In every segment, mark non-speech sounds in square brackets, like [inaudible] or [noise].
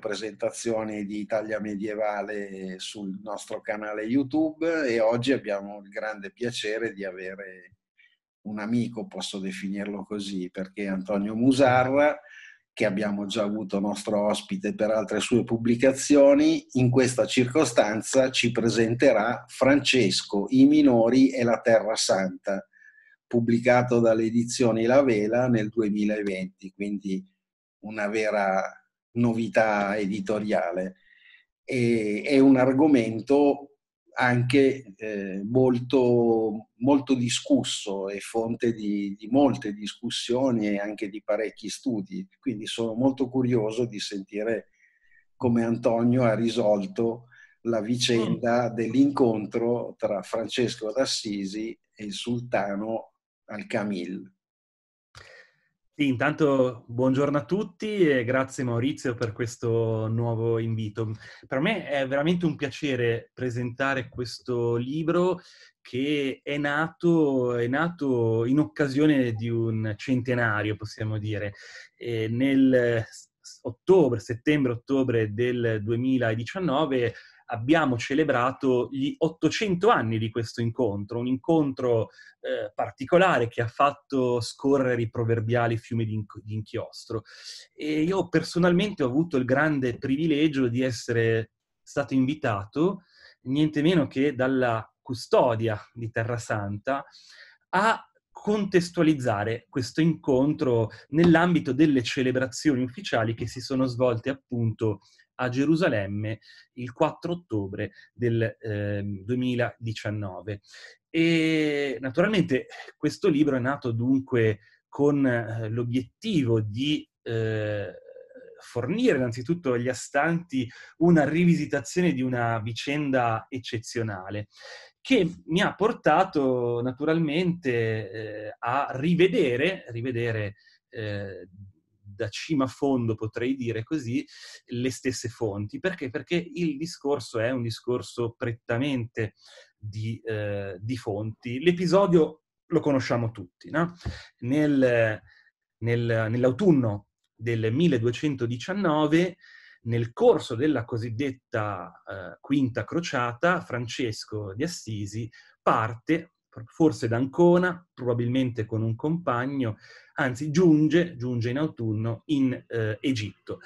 presentazioni di Italia medievale sul nostro canale YouTube e oggi abbiamo il grande piacere di avere un amico, posso definirlo così, perché Antonio Musarra, che abbiamo già avuto nostro ospite per altre sue pubblicazioni, in questa circostanza ci presenterà Francesco, i minori e la Terra Santa, pubblicato dalle edizioni La Vela nel 2020, quindi una vera novità editoriale. E, è un argomento anche eh, molto, molto, discusso e fonte di, di, molte discussioni e anche di parecchi studi. Quindi sono molto curioso di sentire come Antonio ha risolto la vicenda mm. dell'incontro tra Francesco d'Assisi e il sultano al Camille. Sì, intanto buongiorno a tutti e grazie Maurizio per questo nuovo invito. Per me è veramente un piacere presentare questo libro che è nato, è nato in occasione di un centenario, possiamo dire. E nel ottobre, settembre-ottobre del 2019 abbiamo celebrato gli 800 anni di questo incontro, un incontro eh, particolare che ha fatto scorrere i proverbiali fiumi di, inchiostro. E io personalmente ho avuto il grande privilegio di essere stato invitato, niente meno che dalla custodia di Terra Santa, a contestualizzare questo incontro nell'ambito delle celebrazioni ufficiali che si sono svolte appunto a Gerusalemme il 4 ottobre del eh, 2019. E naturalmente questo libro è nato dunque con eh, l'obiettivo di eh, fornire innanzitutto agli astanti una rivisitazione di una vicenda eccezionale che mi ha portato naturalmente eh, a rivedere, rivedere eh, da cima a fondo, potrei dire così, le stesse fonti. Perché? Perché il discorso è un discorso prettamente di, eh, di fonti. L'episodio lo conosciamo tutti, no? Nel, nel, nell'autunno del 1219 nel corso della cosiddetta eh, quinta crociata, Francesco di Assisi parte forse ad Ancona, probabilmente con un compagno, anzi giunge, giunge in autunno in eh, Egitto.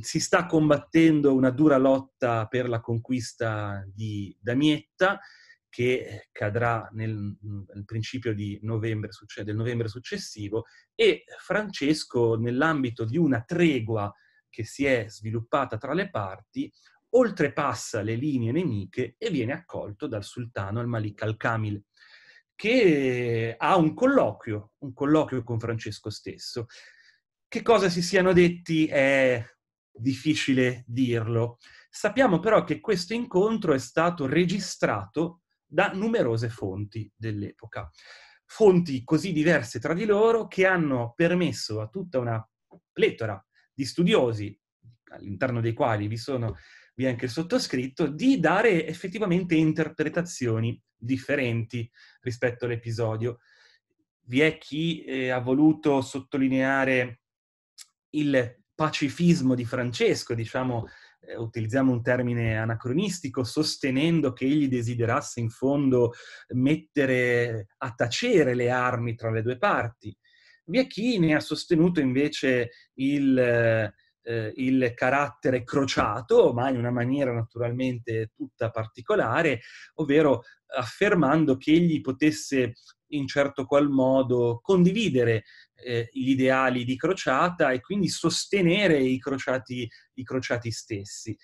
Si sta combattendo una dura lotta per la conquista di Damietta, che cadrà nel, nel principio novembre, del novembre successivo, e Francesco, nell'ambito di una tregua che si è sviluppata tra le parti, oltrepassa le linee nemiche e viene accolto dal sultano al-Malik al-Kamil che ha un colloquio, un colloquio con Francesco stesso. Che cosa si siano detti è difficile dirlo. Sappiamo però che questo incontro è stato registrato da numerose fonti dell'epoca, fonti così diverse tra di loro che hanno permesso a tutta una pletora di studiosi, all'interno dei quali vi sono vi è anche sottoscritto, di dare effettivamente interpretazioni differenti rispetto all'episodio. Vi è chi eh, ha voluto sottolineare il pacifismo di Francesco, diciamo, eh, utilizziamo un termine anacronistico, sostenendo che egli desiderasse in fondo mettere a tacere le armi tra le due parti. Vi è chi ne ha sostenuto invece il... Eh, eh, il carattere crociato, ma in una maniera naturalmente tutta particolare, ovvero affermando che egli potesse in certo qual modo condividere eh, gli ideali di crociata e quindi sostenere i crociati, i crociati stessi.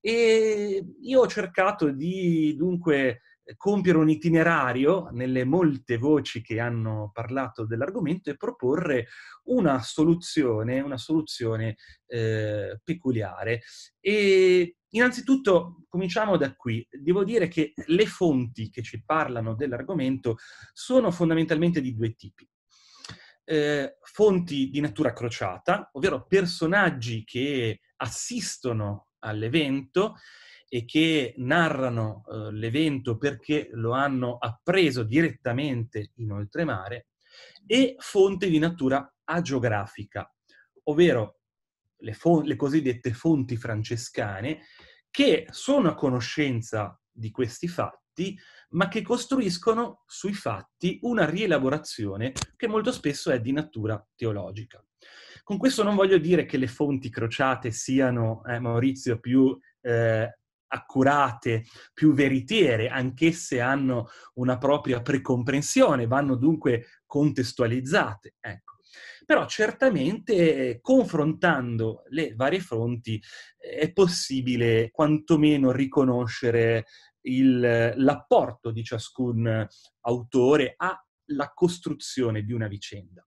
E io ho cercato di dunque compiere un itinerario nelle molte voci che hanno parlato dell'argomento e proporre una soluzione, una soluzione eh, peculiare. E innanzitutto cominciamo da qui. Devo dire che le fonti che ci parlano dell'argomento sono fondamentalmente di due tipi. Eh, fonti di natura crociata, ovvero personaggi che assistono all'evento e che narrano eh, l'evento perché lo hanno appreso direttamente in oltremare, e fonti di natura agiografica, ovvero le, fo- le cosiddette fonti francescane, che sono a conoscenza di questi fatti, ma che costruiscono sui fatti una rielaborazione che molto spesso è di natura teologica. Con questo non voglio dire che le fonti crociate siano, eh, Maurizio, più eh, accurate, più veritiere, anch'esse hanno una propria precomprensione, vanno dunque contestualizzate. Ecco. Però certamente eh, confrontando le varie fronti eh, è possibile quantomeno riconoscere il, l'apporto di ciascun autore alla costruzione di una vicenda.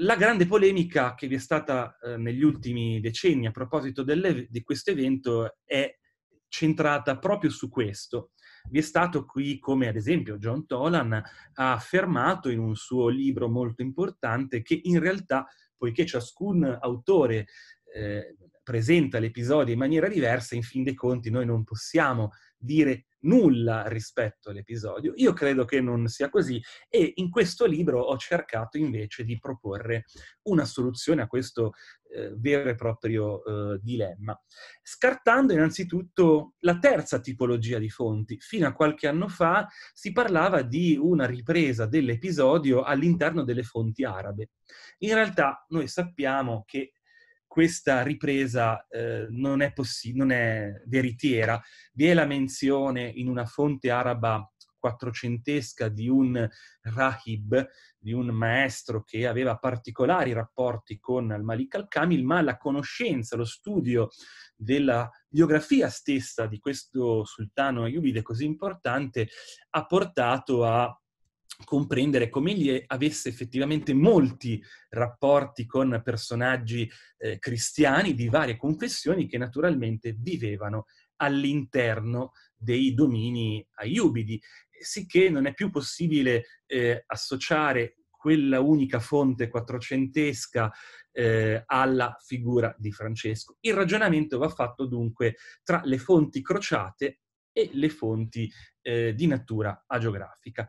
La grande polemica che vi è stata eh, negli ultimi decenni a proposito di questo evento è centrata proprio su questo. Vi è stato qui come ad esempio John Tolan ha affermato in un suo libro molto importante che in realtà, poiché ciascun autore eh, presenta l'episodio in maniera diversa, in fin dei conti noi non possiamo dire nulla rispetto all'episodio. Io credo che non sia così e in questo libro ho cercato invece di proporre una soluzione a questo eh, vero e proprio eh, dilemma, scartando innanzitutto la terza tipologia di fonti. Fino a qualche anno fa si parlava di una ripresa dell'episodio all'interno delle fonti arabe. In realtà noi sappiamo che questa ripresa eh, non, è possi- non è veritiera. Vi è la menzione in una fonte araba quattrocentesca di un rahib, di un maestro che aveva particolari rapporti con al-Malik al-Kamil, ma la conoscenza, lo studio della biografia stessa di questo sultano ayubide così importante ha portato a comprendere come egli avesse effettivamente molti rapporti con personaggi eh, cristiani di varie confessioni che naturalmente vivevano all'interno dei domini aiubidi, sicché non è più possibile eh, associare quella unica fonte quattrocentesca eh, alla figura di Francesco. Il ragionamento va fatto dunque tra le fonti crociate e le fonti eh, di natura agiografica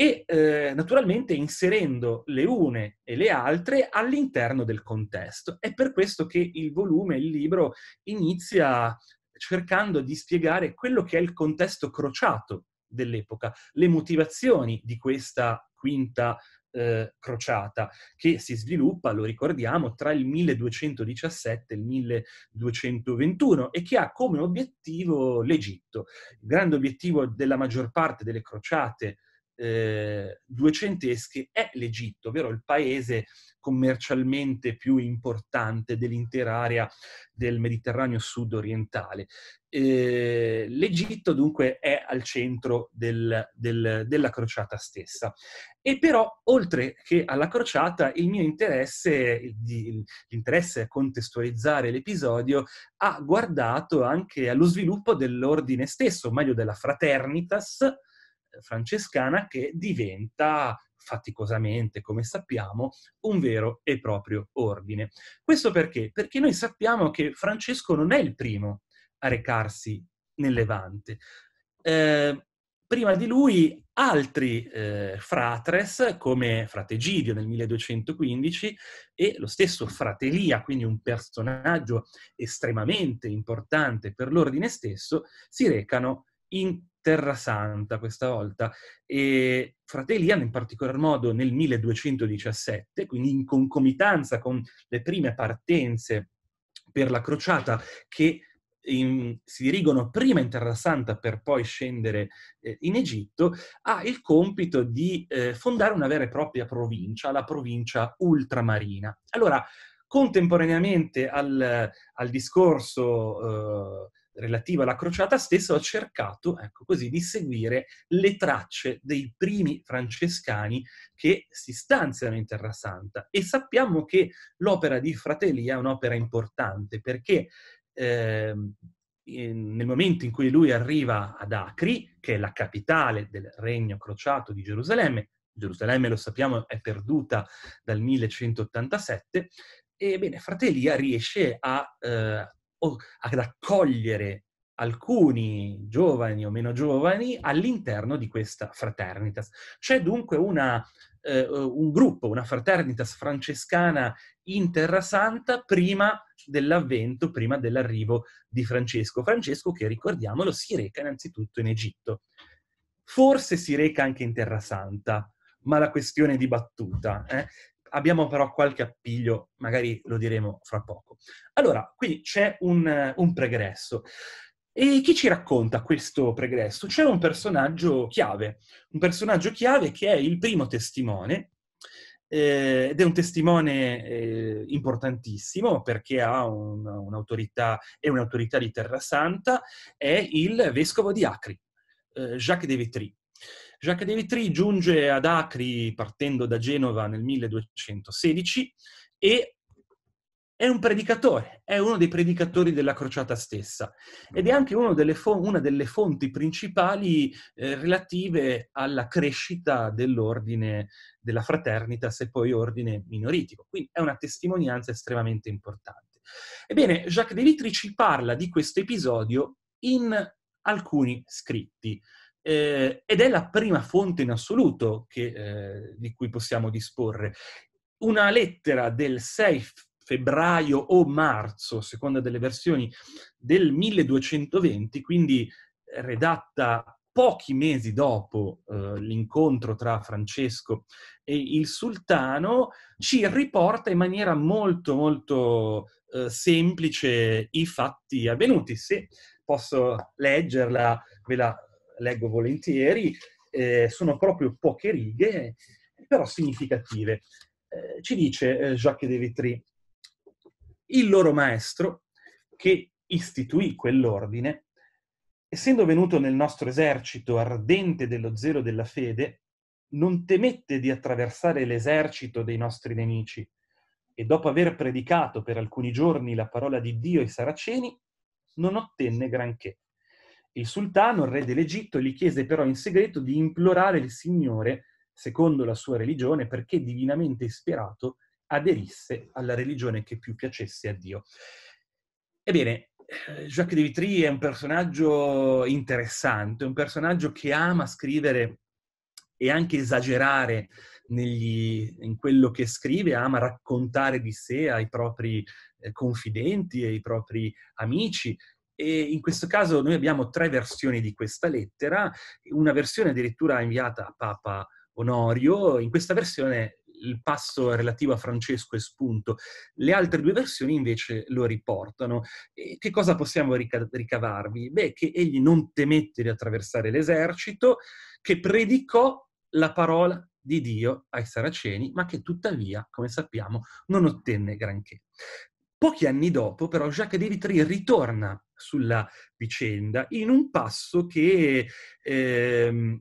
e eh, naturalmente inserendo le une e le altre all'interno del contesto. È per questo che il volume, il libro, inizia cercando di spiegare quello che è il contesto crociato dell'epoca, le motivazioni di questa quinta eh, crociata che si sviluppa, lo ricordiamo, tra il 1217 e il 1221 e che ha come obiettivo l'Egitto. Il grande obiettivo della maggior parte delle crociate eh, duecenteschi è l'Egitto, ovvero il paese commercialmente più importante dell'intera area del Mediterraneo sud-orientale. Eh, L'Egitto dunque è al centro del, del, della crociata stessa. E però, oltre che alla crociata, il mio interesse, di, l'interesse a contestualizzare l'episodio, ha guardato anche allo sviluppo dell'ordine stesso, o meglio della fraternitas, francescana che diventa faticosamente, come sappiamo, un vero e proprio ordine. Questo perché? Perché noi sappiamo che Francesco non è il primo a recarsi nel Levante. Eh, prima di lui altri eh, fratres, come frate Gidio nel 1215 e lo stesso Fratelia, quindi un personaggio estremamente importante per l'ordine stesso, si recano in Terra Santa questa volta e Fratellian in particolar modo nel 1217, quindi in concomitanza con le prime partenze per la crociata che in, si dirigono prima in Terra Santa per poi scendere eh, in Egitto, ha il compito di eh, fondare una vera e propria provincia, la provincia ultramarina. Allora, contemporaneamente al, al discorso eh, relativa alla crociata stessa, ho cercato, ecco così, di seguire le tracce dei primi francescani che si stanziano in Terra Santa. E sappiamo che l'opera di Fratellia è un'opera importante perché eh, nel momento in cui lui arriva ad Acri, che è la capitale del regno crociato di Gerusalemme, Gerusalemme lo sappiamo è perduta dal 1187, ebbene Fratelia riesce a eh, o ad accogliere alcuni giovani o meno giovani all'interno di questa fraternitas. C'è dunque una, eh, eh un gruppo, una fraternitas francescana in Terra Santa prima dell'avvento, prima dell'arrivo di Francesco. Francesco che, ricordiamolo, si reca innanzitutto in Egitto. Forse si reca anche in Terra Santa, ma la questione è dibattuta. Eh? Abbiamo però qualche appiglio, magari lo diremo fra poco. Allora, qui c'è un, un pregresso. E chi ci racconta questo pregresso? C'è un personaggio chiave, un personaggio chiave che è il primo testimone, eh, ed è un testimone eh, importantissimo perché ha un, un'autorità, è un'autorità di Terra Santa, è il vescovo di Acri, eh, Jacques de Vitry. Jacques de Vitry giunge ad Acri partendo da Genova nel 1216 e è un predicatore, è uno dei predicatori della crociata stessa ed è mm. anche delle fo- una delle fonti principali eh, relative alla crescita dell'ordine della fraternita, se poi ordine minoritico. Quindi è una testimonianza estremamente importante. Ebbene, Jacques de Vitry ci parla di questo episodio in alcuni scritti eh, ed è la prima fonte in assoluto che, eh, di cui possiamo disporre. Una lettera del 6 febbraio o marzo, seconda delle versioni, del 1220, quindi eh, redatta pochi mesi dopo eh, l'incontro tra Francesco e il sultano, ci riporta in maniera molto, molto eh, semplice i fatti avvenuti. Se posso leggerla, ve la leggo volentieri, eh, sono proprio poche righe, però significative. Eh, ci dice eh, Jacques de Vitry, il loro maestro, che istituì quell'ordine, essendo venuto nel nostro esercito ardente dello zelo della fede, non temette di attraversare l'esercito dei nostri nemici e dopo aver predicato per alcuni giorni la parola di Dio ai saraceni, non ottenne granché. Il sultano, re dell'Egitto, gli chiese però in segreto di implorare il Signore, secondo la sua religione, perché divinamente ispirato aderisse alla religione che più piacesse a Dio. Ebbene, eh, Jacques de Vitry è un personaggio interessante, un personaggio che ama scrivere e anche esagerare negli, in quello che scrive, ama raccontare di sé ai propri eh, confidenti e ai propri amici e in questo caso noi abbiamo tre versioni di questa lettera, una versione addirittura inviata a Papa Onorio, in questa versione il passo relativo a Francesco è spunto, le altre due versioni invece lo riportano. E che cosa possiamo ricavarvi? Beh, che egli non temette di attraversare l'esercito, che predicò la parola di Dio ai saraceni, ma che tuttavia, come sappiamo, non ottenne granché. Pochi anni dopo, però, Jacques De ritorna sulla vicenda in un passo che ehm,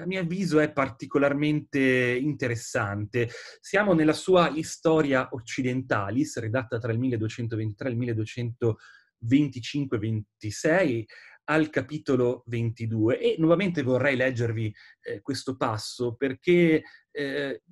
a mio avviso è particolarmente interessante. Siamo nella sua Historia Occidentalis, redatta tra il 1223 e il 1225-26, al capitolo 22 e nuovamente vorrei leggervi eh, questo passo perché eh,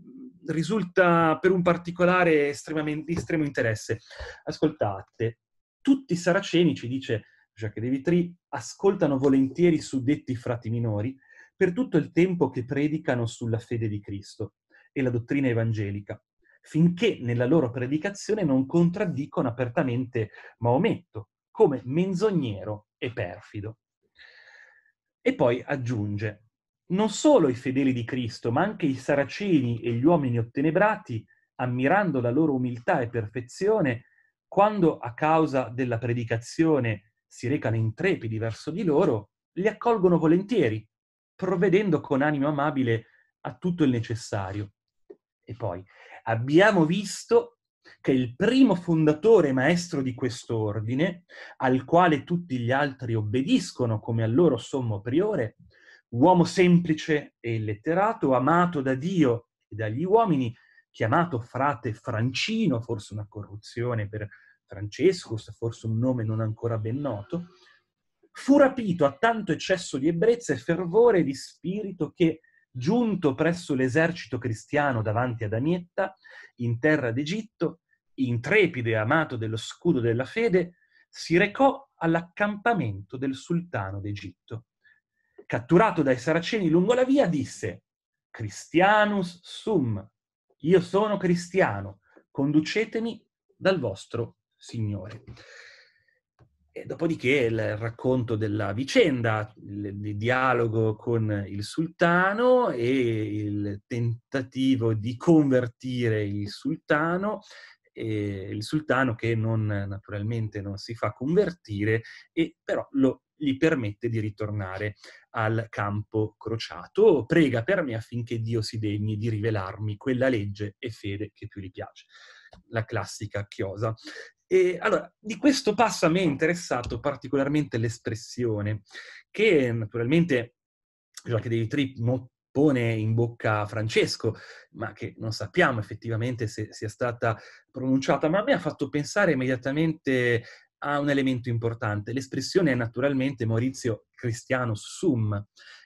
risulta per un particolare di estremo interesse. Ascoltate, tutti i saraceni, ci dice Jacques de Vitry, ascoltano volentieri i suddetti frati minori per tutto il tempo che predicano sulla fede di Cristo e la dottrina evangelica, finché nella loro predicazione non contraddicono apertamente Maometto come menzognero e perfido. E poi aggiunge, non solo i fedeli di Cristo, ma anche i saraceni e gli uomini ottenebrati, ammirando la loro umiltà e perfezione, quando a causa della predicazione si recano intrepidi verso di loro, li accolgono volentieri, provvedendo con animo amabile a tutto il necessario. E poi abbiamo visto che il primo fondatore e maestro di questo ordine, al quale tutti gli altri obbediscono come al loro sommo priore, uomo semplice e letterato, amato da Dio e dagli uomini, chiamato frate Francino, forse una corruzione per Francesco, forse un nome non ancora ben noto, fu rapito a tanto eccesso di ebbrezza e fervore di spirito che, giunto presso l'esercito cristiano davanti ad Anietta, in terra d'Egitto, intrepido e amato dello scudo della fede, si recò all'accampamento del sultano d'Egitto catturato dai saraceni lungo la via, disse Christianus sum, io sono cristiano, conducetemi dal vostro Signore. E dopodiché il racconto della vicenda, il, dialogo con il sultano e il tentativo di convertire il sultano, il sultano che non, naturalmente non si fa convertire, e però lo gli permette di ritornare al campo crociato. Prega per me affinché Dio si degni di rivelarmi quella legge e fede che più gli piace. La classica chiosa. E allora, di questo passo a me è interessato particolarmente l'espressione, che naturalmente Jacques David Tripp pone in bocca a Francesco, ma che non sappiamo effettivamente se sia stata pronunciata, ma a me ha fatto pensare immediatamente ha un elemento importante. L'espressione è naturalmente Maurizio Cristiano Sum.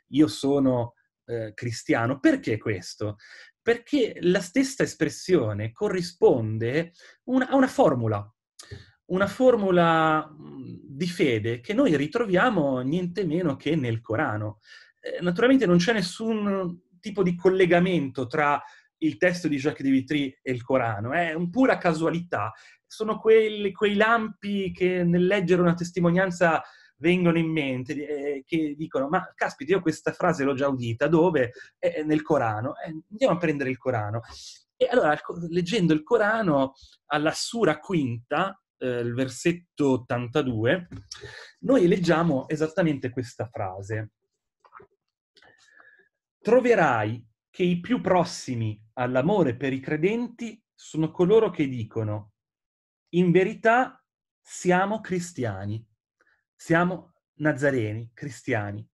Io sono eh, cristiano. Perché questo? Perché la stessa espressione corrisponde una, a una formula, una formula mm, di fede che noi ritroviamo niente meno che nel Corano. Eh, naturalmente non c'è nessun tipo di collegamento tra il testo di Jacques de Vitry e il Corano, è un pura casualità sono quei, quei lampi che nel leggere una testimonianza vengono in mente, eh, che dicono, ma caspita, io questa frase l'ho già udita, dove? Eh, eh nel Corano. Eh, andiamo a prendere il Corano. E allora, leggendo il Corano, alla Sura quinta, eh, il versetto 82, noi leggiamo esattamente questa frase. Troverai che i più prossimi all'amore per i credenti sono coloro che dicono in verità siamo cristiani, siamo nazareni, cristiani.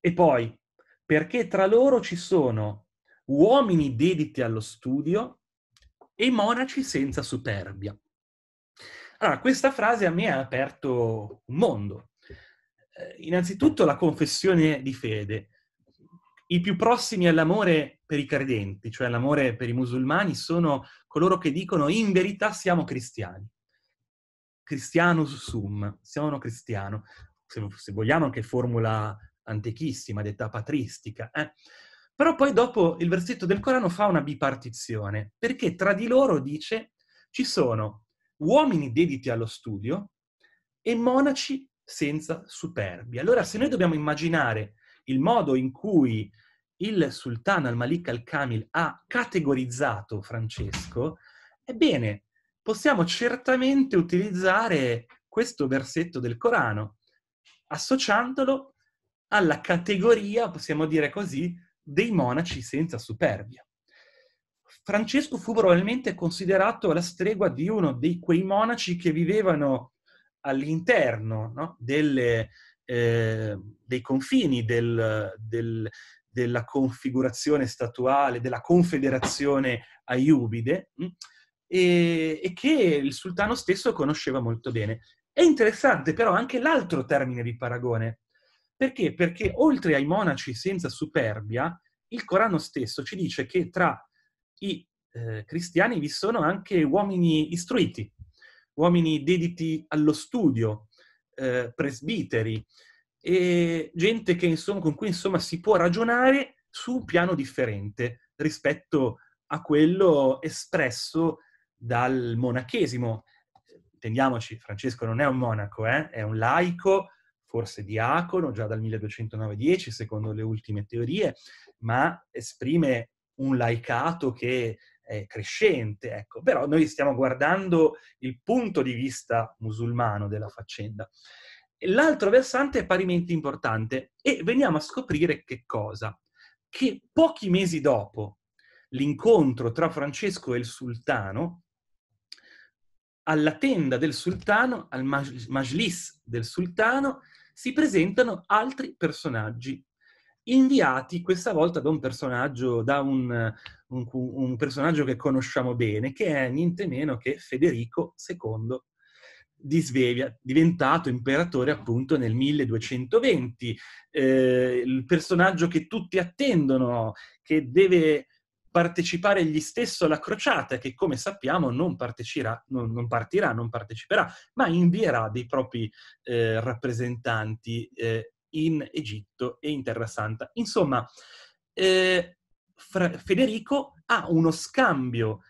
E poi, perché tra loro ci sono uomini dediti allo studio e monaci senza superbia. Allora, questa frase a me ha aperto un mondo. Eh, innanzitutto la confessione di fede. I più prossimi all'amore per i credenti, cioè all'amore per i musulmani, sono coloro che dicono in verità siamo cristiani. Christianus sum, siamo cristiano. Se, se, vogliamo anche formula antichissima, d'età patristica. Eh? Però poi dopo il versetto del Corano fa una bipartizione, perché tra di loro dice ci sono uomini dediti allo studio e monaci senza superbi. Allora se noi dobbiamo immaginare il modo in cui il sultano al-Malik al-Kamil ha categorizzato Francesco, ebbene, possiamo certamente utilizzare questo versetto del Corano, associandolo alla categoria, possiamo dire così, dei monaci senza superbia. Francesco fu probabilmente considerato la stregua di uno di quei monaci che vivevano all'interno no? delle, eh, dei confini del, del, della configurazione statuale, della confederazione aiubide, mh, mm, e, e, che il sultano stesso conosceva molto bene. È interessante però anche l'altro termine di paragone. Perché? Perché oltre ai monaci senza superbia, il Corano stesso ci dice che tra i eh, cristiani vi sono anche uomini istruiti, uomini dediti allo studio, eh, presbiteri, e gente che, insomma, con cui insomma, si può ragionare su un piano differente rispetto a quello espresso dal monachesimo. Intendiamoci, Francesco non è un monaco, eh? è un laico, forse diacono, già dal 1209-10, secondo le ultime teorie, ma esprime un laicato che eh, crescente, ecco. Però noi stiamo guardando il punto di vista musulmano della faccenda. L'altro versante è parimenti importante e veniamo a scoprire che cosa? Che pochi mesi dopo l'incontro tra Francesco e il sultano, alla tenda del sultano, al majlis del sultano, si presentano altri personaggi inviati questa volta da un personaggio, da un, un, un personaggio che conosciamo bene, che è niente meno che Federico II di Svevia, diventato imperatore appunto nel 1220, eh, il personaggio che tutti attendono, che deve partecipare egli stesso alla crociata, che come sappiamo non, non, non partirà, non parteciperà, ma invierà dei propri eh, rappresentanti eh, in Egitto e in Terra Santa. Insomma, eh, Federico ha uno scambio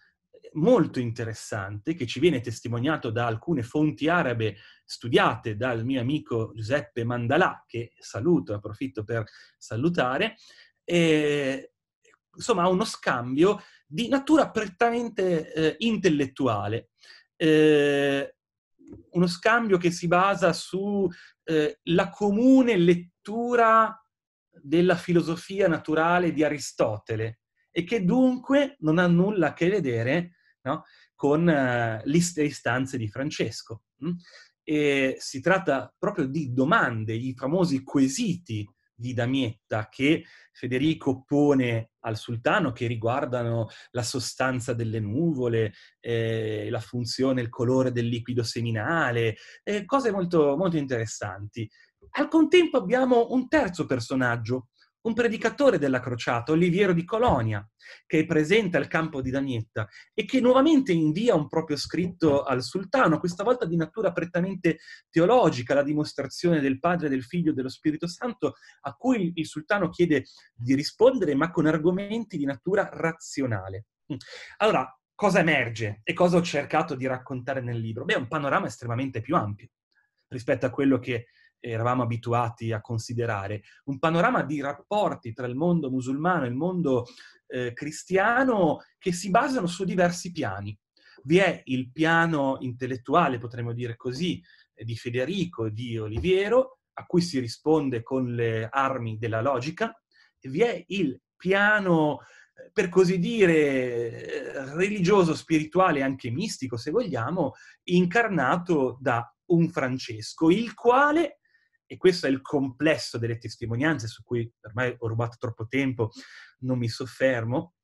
eh, molto interessante che ci viene testimoniato da alcune fonti arabe studiate dal mio amico Giuseppe Mandalà, che saluto, approfitto per salutare, e, insomma ha uno scambio di natura prettamente eh, intellettuale. Eh, uno scambio che si basa sulla eh, comune lettura della filosofia naturale di Aristotele e che dunque non ha nulla a che vedere no, con eh, le istanze di Francesco. Mm? si tratta proprio di domande, i famosi quesiti di Damietta che Federico pone al sultano che riguardano la sostanza delle nuvole, eh, la funzione, il colore del liquido seminale, eh, cose molto, molto interessanti. Al contempo abbiamo un terzo personaggio, un predicatore della crociata, Oliviero di Colonia, che è presente al campo di Danietta e che nuovamente invia un proprio scritto al sultano, questa volta di natura prettamente teologica, la dimostrazione del Padre, del Figlio e dello Spirito Santo, a cui il sultano chiede di rispondere, ma con argomenti di natura razionale. Allora, cosa emerge e cosa ho cercato di raccontare nel libro? Beh, è un panorama estremamente più ampio rispetto a quello che eravamo abituati a considerare, un panorama di rapporti tra il mondo musulmano e il mondo eh, cristiano che si basano su diversi piani. Vi è il piano intellettuale, potremmo dire così, eh, di Federico e di Oliviero, a cui si risponde con le armi della logica, e vi è il piano, eh, per così dire, eh, religioso, spirituale, anche mistico, se vogliamo, incarnato da un Francesco, il quale e questo è il complesso delle testimonianze su cui ormai ho rubato troppo tempo, non mi soffermo,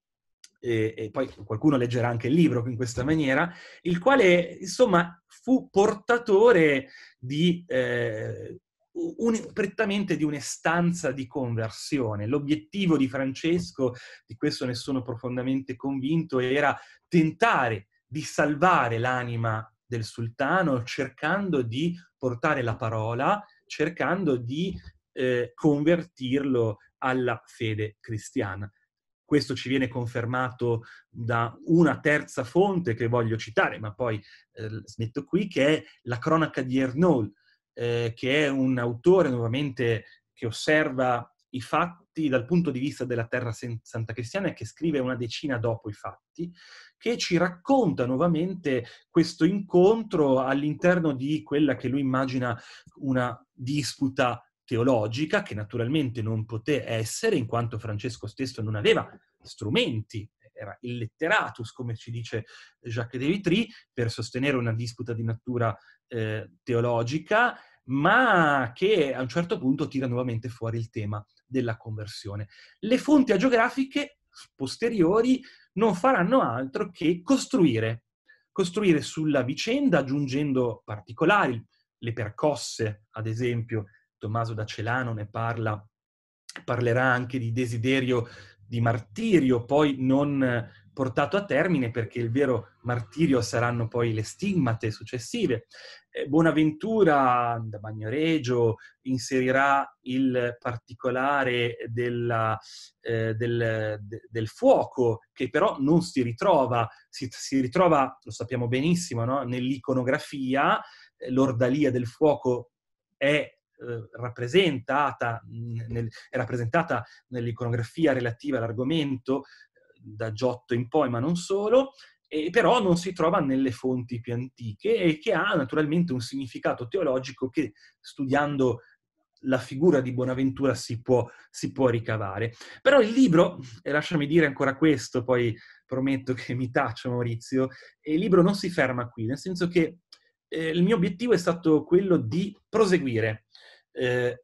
e, e, poi qualcuno leggerà anche il libro in questa maniera, il quale insomma fu portatore di, eh, un, prettamente di un'estanza di conversione. L'obiettivo di Francesco, di questo ne sono profondamente convinto, era tentare di salvare l'anima del sultano cercando di portare la parola cercando di eh, convertirlo alla fede cristiana. Questo ci viene confermato da una terza fonte che voglio citare, ma poi eh, smetto qui, che è la cronaca di Ernol, eh, che è un autore nuovamente che osserva i fatti fatti dal punto di vista della terra santa cristiana che scrive una decina dopo i fatti, che ci racconta nuovamente questo incontro all'interno di quella che lui immagina una disputa teologica che naturalmente non poté essere in quanto Francesco stesso non aveva strumenti era il letteratus, come ci dice Jacques de Vitry, per sostenere una disputa di natura eh, teologica, ma che a un certo punto tira nuovamente fuori il tema della conversione. Le fonti agiografiche posteriori non faranno altro che costruire, costruire sulla vicenda aggiungendo particolari, le percosse, ad esempio, Tommaso da Celano ne parla, parlerà anche di desiderio di martirio poi non portato a termine perché il vero martirio saranno poi le stigmate successive. Eh, Bonaventura da Bagnoregio inserirà il particolare della, eh, del, de, del, fuoco che però non si ritrova, si, si ritrova, lo sappiamo benissimo, no? nell'iconografia, eh, l'ordalia del fuoco è eh, rappresentata, nel, è rappresentata nell'iconografia relativa all'argomento eh, da Giotto in poi, ma non solo, e però non si trova nelle fonti più antiche e che ha naturalmente un significato teologico che studiando la figura di Bonaventura si può, si può ricavare. Però il libro, e lasciami dire ancora questo, poi prometto che mi taccio Maurizio, il libro non si ferma qui, nel senso che eh, il mio obiettivo è stato quello di proseguire eh, eh,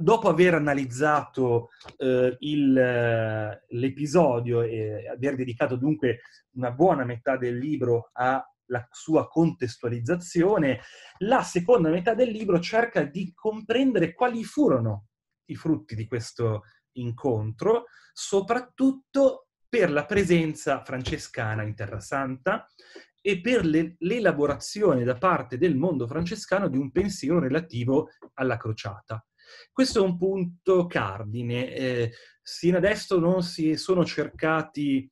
dopo aver analizzato eh, il, eh, l'episodio e aver dedicato dunque una buona metà del libro alla sua contestualizzazione, la seconda metà del libro cerca di comprendere quali furono i frutti di questo incontro, soprattutto per la presenza francescana in Terra Santa, e per le, l'elaborazione da parte del mondo francescano di un pensiero relativo alla crociata. Questo è un punto cardine. Eh, sino adesso non si sono cercati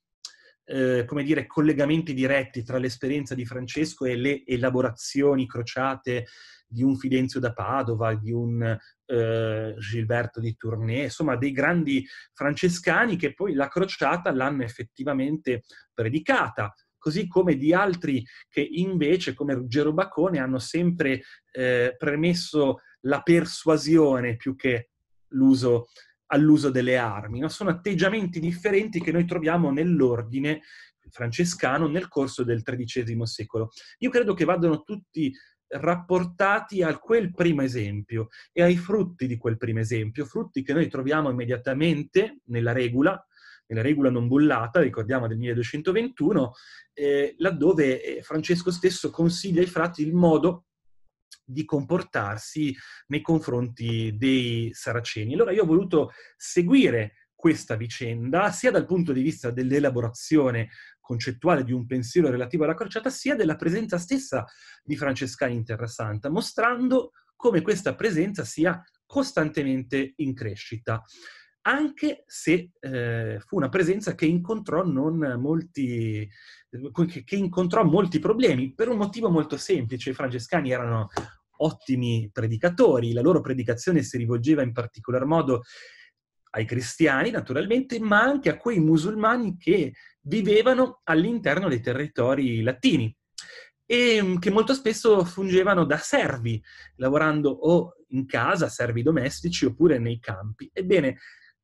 eh, come dire, collegamenti diretti tra l'esperienza di Francesco e le elaborazioni crociate di un Fidenzio da Padova, di un eh, Gilberto di Tournai, insomma dei grandi francescani che poi la crociata l'hanno effettivamente predicata così come di altri che invece, come Ruggero Baccone, hanno sempre eh, premesso la persuasione più che l'uso all'uso delle armi. No? Sono atteggiamenti differenti che noi troviamo nell'ordine francescano nel corso del XIII secolo. Io credo che vadano tutti rapportati a quel primo esempio e ai frutti di quel primo esempio, frutti che noi troviamo immediatamente nella regola, nella regola non bullata, ricordiamo del 1221, eh, laddove eh, Francesco stesso consiglia ai frati il modo di comportarsi nei confronti dei saraceni. Allora io ho voluto seguire questa vicenda, sia dal punto di vista dell'elaborazione concettuale di un pensiero relativo alla crociata, sia della presenza stessa di Francescani in Terra Santa, mostrando come questa presenza sia costantemente in crescita anche se eh, fu una presenza che incontrò, molti, che incontrò molti problemi, per un motivo molto semplice. I francescani erano ottimi predicatori, la loro predicazione si rivolgeva in particolar modo ai cristiani naturalmente, ma anche a quei musulmani che vivevano all'interno dei territori latini e mm, che molto spesso fungevano da servi, lavorando o in casa, servi domestici oppure nei campi. Ebbene,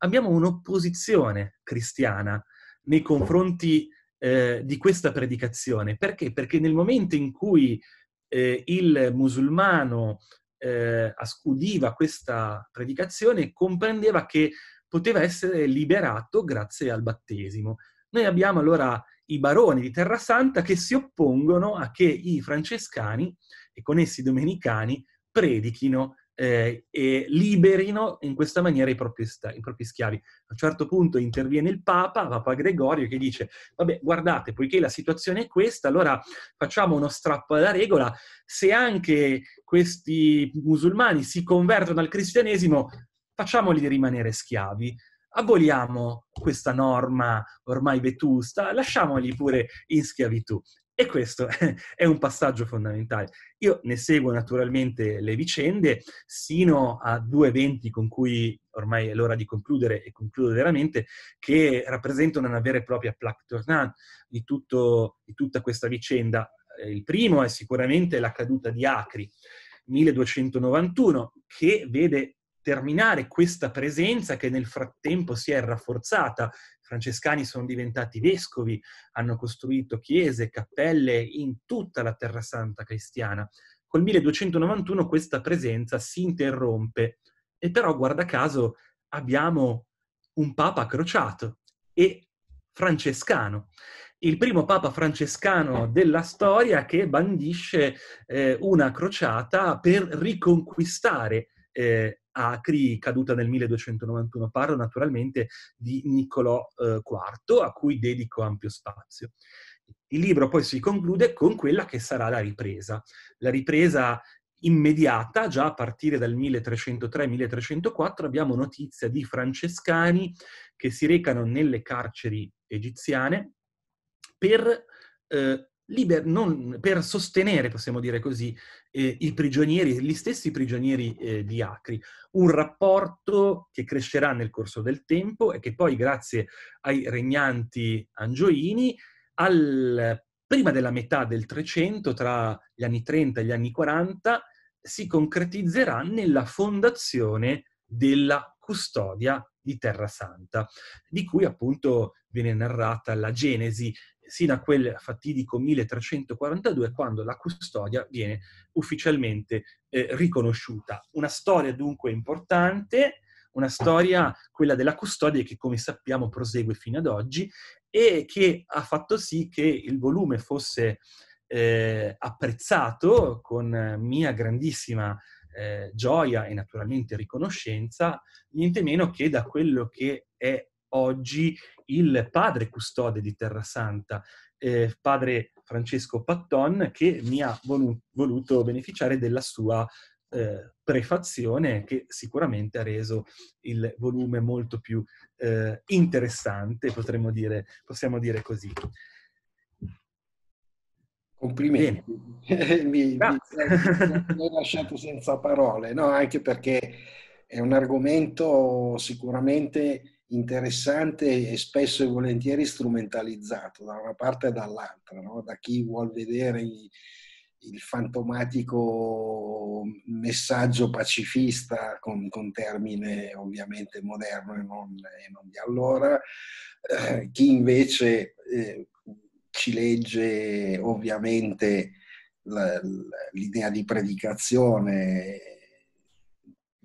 abbiamo un'opposizione cristiana nei confronti eh, di questa predicazione. Perché? Perché nel momento in cui eh, il musulmano eh, udiva questa predicazione, comprendeva che poteva essere liberato grazie al battesimo. Noi abbiamo allora i baroni di Terra Santa che si oppongono a che i francescani e con essi i domenicani predichino eh, e liberino in questa maniera i propri, i propri, schiavi. A un certo punto interviene il Papa, Papa Gregorio, che dice, vabbè, guardate, poiché la situazione è questa, allora facciamo uno strappo alla regola, se anche questi musulmani si convertono al cristianesimo, facciamoli rimanere schiavi. Aboliamo questa norma ormai vetusta, lasciamoli pure in schiavitù. E questo [laughs] è un passaggio fondamentale. Io ne seguo naturalmente le vicende sino a due eventi con cui ormai è l'ora di concludere e concludo veramente, che rappresentano una vera e propria plaque tournante di, tutto, di tutta questa vicenda. Eh, il primo è sicuramente la caduta di Acri. 1291, che vede terminare questa presenza che nel frattempo si è rafforzata. I francescani sono diventati vescovi, hanno costruito chiese, cappelle in tutta la Terra Santa cristiana. Col 1291 questa presenza si interrompe e però, guarda caso, abbiamo un papa crociato e francescano il primo papa francescano della storia che bandisce eh, una crociata per riconquistare eh, Acri, caduta nel 1291. Parlo naturalmente di Niccolò IV, eh, a cui dedico ampio spazio. Il libro poi si conclude con quella che sarà la ripresa. La ripresa immediata, già a partire dal 1303-1304, abbiamo notizia di francescani che si recano nelle carceri egiziane per eh, liber- non, per sostenere, possiamo dire così, eh, i prigionieri, gli stessi prigionieri eh, di Acri, un rapporto che crescerà nel corso del tempo e che poi, grazie ai regnanti angioini, al, prima della metà del 300, tra gli anni 30 e gli anni 40, si concretizzerà nella fondazione della custodia di Terra Santa, di cui appunto viene narrata la genesi sino a quel fatidico 1342 quando la custodia viene ufficialmente eh, riconosciuta. Una storia dunque importante, una storia, quella della custodia, che come sappiamo prosegue fino ad oggi e che ha fatto sì che il volume fosse eh, apprezzato con mia grandissima eh, gioia e naturalmente riconoscenza, niente meno che da quello che è oggi il padre custode di Terra Santa, eh, padre Francesco Patton, che mi ha volu- voluto beneficiare della sua eh, prefazione che sicuramente ha reso il volume molto più eh, interessante, potremmo dire, possiamo dire così. Complimenti, [laughs] mi, mi, mi [laughs] hai lasciato senza parole, no? anche perché è un argomento sicuramente interessante e spesso e volentieri strumentalizzato da una parte e dall'altra, no? da chi vuol vedere il fantomatico messaggio pacifista con, con termine ovviamente moderno e non, e non di allora, eh, chi invece eh, ci legge ovviamente l'idea di predicazione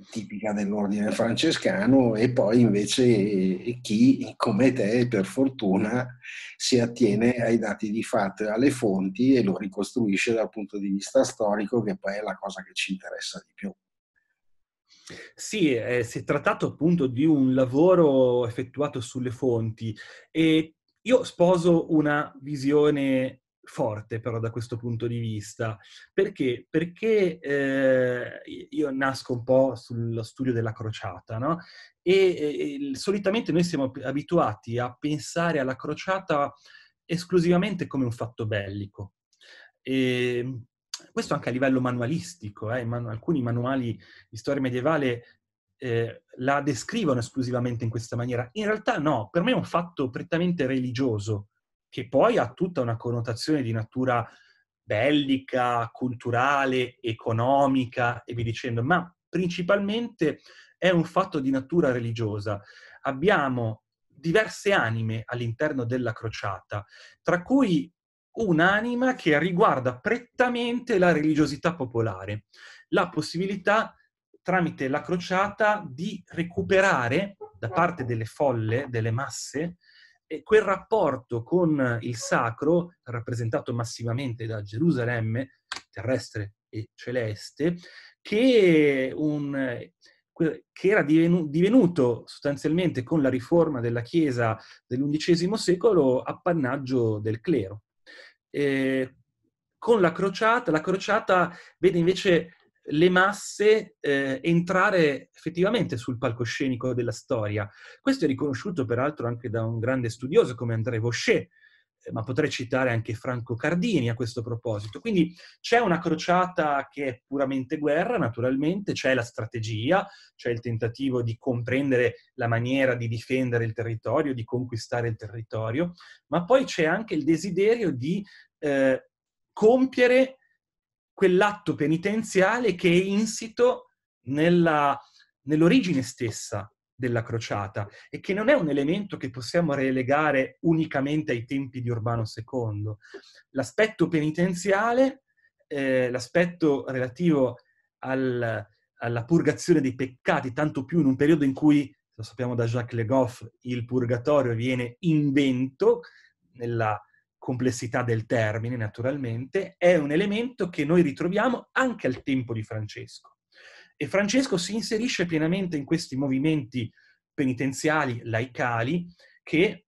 tipica dell'ordine francescano e poi invece eh, chi come te per fortuna si attiene ai dati di fatto e alle fonti e lo ricostruisce dal punto di vista storico che poi è la cosa che ci interessa di più. Sì, eh, si è trattato appunto di un lavoro effettuato sulle fonti e io sposo una visione forte però da questo punto di vista. Perché? Perché eh, io nasco un po' sullo studio della crociata, no? E, e solitamente noi siamo abituati a pensare alla crociata esclusivamente come un fatto bellico. E, ehm, questo anche a livello manualistico, eh, manu- alcuni manuali di storia medievale eh, la descrivono esclusivamente in questa maniera. In realtà no, per me è un fatto prettamente religioso, che poi ha tutta una connotazione di natura bellica, culturale, economica e via dicendo, ma principalmente è un fatto di natura religiosa. Abbiamo diverse anime all'interno della crociata, tra cui un'anima che riguarda prettamente la religiosità popolare, la possibilità tramite la crociata di recuperare da parte delle folle, delle masse, e quel rapporto con il sacro, rappresentato massimamente da Gerusalemme, terrestre e celeste, che, un, che era divenuto sostanzialmente con la riforma della Chiesa dell'undicesimo secolo appannaggio del clero. E con la crociata, la crociata vede invece le masse eh, entrare effettivamente sul palcoscenico della storia. Questo è riconosciuto peraltro anche da un grande studioso come André Vaucher, eh, ma potrei citare anche Franco Cardini a questo proposito. Quindi c'è una crociata che è puramente guerra, naturalmente, c'è la strategia, c'è il tentativo di comprendere la maniera di difendere il territorio, di conquistare il territorio, ma poi c'è anche il desiderio di eh, compiere quell'atto penitenziale che è insito nella, nell'origine stessa della crociata e che non è un elemento che possiamo relegare unicamente ai tempi di Urbano II. L'aspetto penitenziale, eh, l'aspetto relativo al, alla purgazione dei peccati, tanto più in un periodo in cui, lo sappiamo da Jacques Le Goff, il purgatorio viene invento nella complessità del termine, naturalmente, è un elemento che noi ritroviamo anche al tempo di Francesco. E Francesco si inserisce pienamente in questi movimenti penitenziali laicali che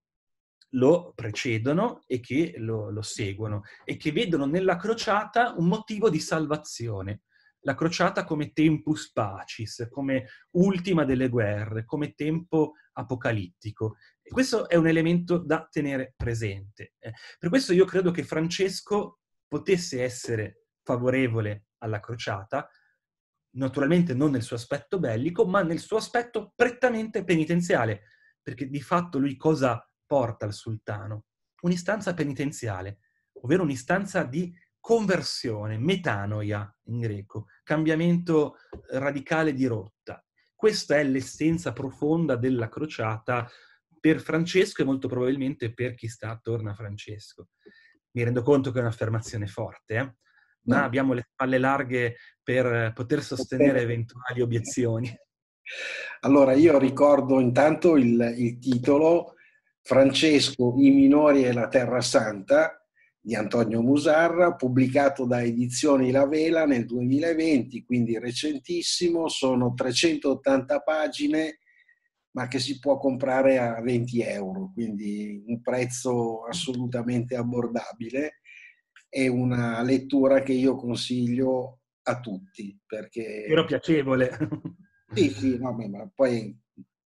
lo precedono e che lo, lo seguono e che vedono nella crociata un motivo di salvazione. La crociata come tempus pacis, come ultima delle guerre, come tempo apocalittico questo è un elemento da tenere presente. Eh. Per questo io credo che Francesco potesse essere favorevole alla crociata, naturalmente non nel suo aspetto bellico, ma nel suo aspetto prettamente penitenziale, perché di fatto lui cosa porta al sultano? Un'istanza penitenziale, ovvero un'istanza di conversione, metanoia in greco, cambiamento eh, radicale di rotta. Questa è l'essenza profonda della crociata per Francesco e molto probabilmente per chi sta attorno a Francesco. Mi rendo conto che è un'affermazione forte, eh? ma mm. abbiamo le spalle larghe per poter sostenere eventuali obiezioni. Allora, io ricordo intanto il, il titolo Francesco, i minori e la terra santa, di Antonio Musarra, pubblicato da Edizioni La Vela nel 2020, quindi recentissimo, sono 380 pagine ma che si può comprare a 20 euro, quindi un prezzo assolutamente abbordabile è una lettura che io consiglio a tutti perché... Era piacevole. sì, sì, no, ma poi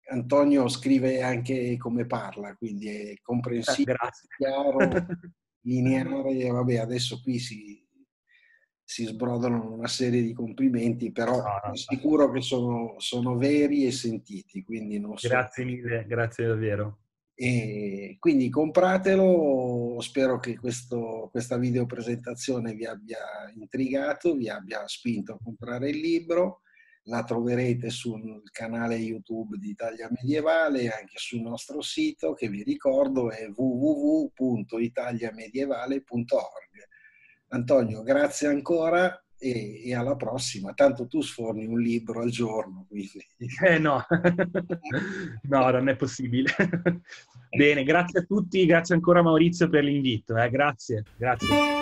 Antonio scrive anche come parla, quindi è ah, comprensibile, eh, chiaro, [laughs] lineare, vabbè adesso qui si, si sbrodolano una serie di complimenti, però no, no, sicuro no. che sono, sono, veri e sentiti. Quindi non so. Grazie mille, grazie davvero. E quindi compratelo, spero che questo, questa presentazione vi abbia intrigato, vi abbia spinto a comprare il libro. La troverete sul canale YouTube di Italia Medievale e anche sul nostro sito che vi ricordo è www.italiamedievale.org Antonio, grazie ancora e, e, alla prossima. Tanto tu sforni un libro al giorno. Quindi. Eh no. [laughs] no, non è possibile. [laughs] Bene, grazie a tutti, grazie ancora Maurizio per l'invito. Eh. Grazie, grazie.